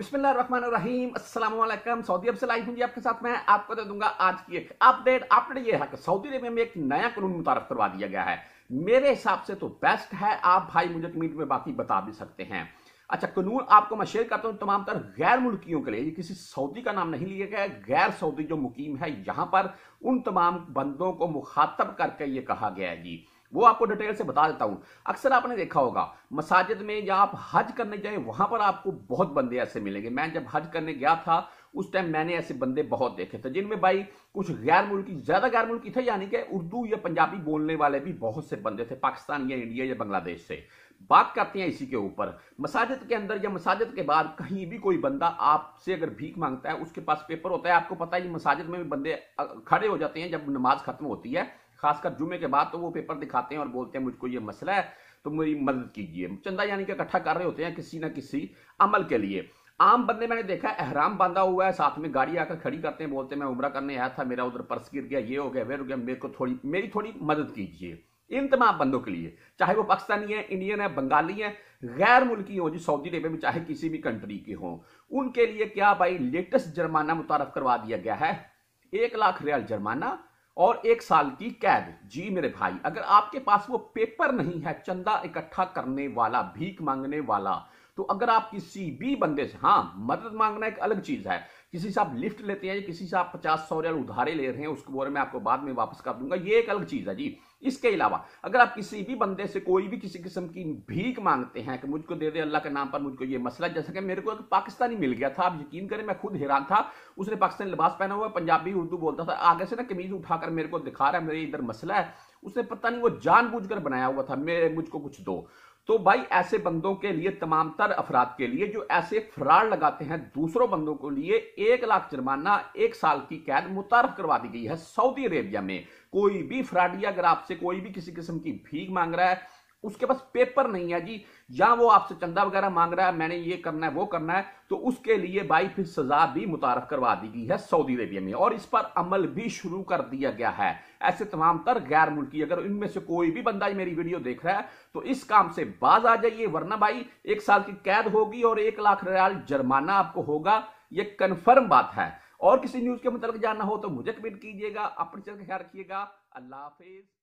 بسم اللہ الرحمن الرحیم السلام علیکم سعودی عرب سے جی آپ کے ساتھ میں آپ کو دے دوں گا آج کی ایک یہ ہے کہ سعودی میں ایک نیا قانون متعارف کروا دیا گیا ہے میرے حساب سے تو بیسٹ ہے آپ بھائی مجھے کمیٹ میں باقی بتا بھی سکتے ہیں اچھا قانون آپ کو میں شیئر کرتا ہوں تمام تر غیر ملکیوں کے لیے یہ کسی سعودی کا نام نہیں لیا گیا غیر سعودی جو مقیم ہے یہاں پر ان تمام بندوں کو مخاطب کر کے یہ کہا گیا ہے جی وہ آپ کو ڈیٹیل سے بتا دیتا ہوں اکثر آپ نے دیکھا ہوگا مساجد میں یا آپ حج کرنے جائیں وہاں پر آپ کو بہت بندے ایسے ملیں گے میں جب حج کرنے گیا تھا اس ٹائم میں نے ایسے بندے بہت دیکھے تھے جن میں بھائی کچھ غیر ملکی زیادہ غیر ملکی تھے یعنی کہ اردو یا پنجابی بولنے والے بھی بہت سے بندے تھے پاکستان یا انڈیا یا بنگلہ دیش سے بات کرتے ہیں اسی کے اوپر مساجد کے اندر یا مساجد کے بعد کہیں بھی کوئی بندہ آپ سے اگر بھیک مانگتا ہے اس کے پاس پیپر ہوتا ہے آپ کو پتا ہے مساجد میں بھی بندے کھڑے ہو جاتے ہیں جب نماز ختم ہوتی ہے خاص کر جمعے کے بعد تو وہ پیپر دکھاتے ہیں اور بولتے ہیں مجھ کو یہ مسئلہ ہے تو میری مدد کیجیے چندہ یعنی کہ اکٹھا کر رہے ہوتے ہیں کسی نہ کسی عمل کے لیے عام بندے میں نے دیکھا ہے احرام باندھا ہوا ہے ساتھ میں گاڑی آ کر کھڑی کرتے ہیں بولتے ہیں میں عمرہ کرنے آیا تھا میرا ادھر پرس گر گیا یہ ہو گیا ہو گیا میرے کو تھوڑی میری تھوڑی مدد کیجیے ان تمام بندوں کے لیے چاہے وہ پاکستانی ہیں انڈین ہیں بنگالی ہیں غیر ملکی ہوں جی سعودی عربیہ میں چاہے کسی بھی کنٹری کے ہوں ان کے لیے کیا بھائی لیٹس جرمانہ متعارف کروا دیا گیا ہے ایک لاکھ ریال جرمانہ اور ایک سال کی قید جی میرے بھائی اگر آپ کے پاس وہ پیپر نہیں ہے چندہ اکٹھا کرنے والا بھیک مانگنے والا تو اگر آپ کسی بھی بندے سے ہاں مدد مانگنا ایک الگ چیز ہے کسی سے آپ لفٹ لیتے ہیں کسی سے آپ پچاس سو ریال ادھارے لے رہے ہیں اس کے بارے میں آپ کو بعد میں واپس کر دوں گا یہ ایک الگ چیز ہے جی اس کے علاوہ اگر آپ کسی بھی بندے سے کوئی بھی کسی قسم کی بھیک مانگتے ہیں کہ مجھ کو دے دے اللہ کے نام پر مجھ کو یہ مسئلہ جیسا کہ میرے کو ایک پاکستانی مل گیا تھا آپ یقین کریں میں خود حیران تھا اس نے پاکستانی لباس پہنا ہوا پنجابی اردو بولتا تھا آگے سے نا قمیض اٹھا کر میرے کو دکھا رہا ہے میرے ادھر مسئلہ ہے اس نے پتہ نہیں وہ جان بوجھ کر بنایا ہوا تھا میرے مجھ کو کچھ دو تو بھائی ایسے بندوں کے لیے تمام تر افراد کے لیے جو ایسے فراڈ لگاتے ہیں دوسروں بندوں کو لیے ایک لاکھ جرمانہ ایک سال کی قید متعارف کروا دی گئی ہے سعودی عربیہ میں کوئی بھی فراڈی اگر آپ سے کوئی بھی کسی قسم کی بھیگ مانگ رہا ہے اس کے پاس پیپر نہیں ہے جی یا وہ آپ سے چندہ وغیرہ مانگ رہا ہے میں نے یہ کرنا ہے وہ کرنا ہے تو اس کے لیے بائی پھر سزا بھی متعارف کروا دی گئی ہے سعودی عربیہ میں اور اس پر عمل بھی شروع کر دیا گیا ہے ایسے تمام تر غیر ملکی اگر ان میں سے کوئی بھی بندہ میری ویڈیو دیکھ رہا ہے تو اس کام سے باز آ جائیے ورنہ بھائی ایک سال کی قید ہوگی اور ایک لاکھ ریال جرمانہ آپ کو ہوگا یہ کنفرم بات ہے اور کسی نیوز کے متعلق جاننا ہو تو مجھے کمنٹ کیجیے گا اپنے کا خیال رکھیے گا اللہ حافظ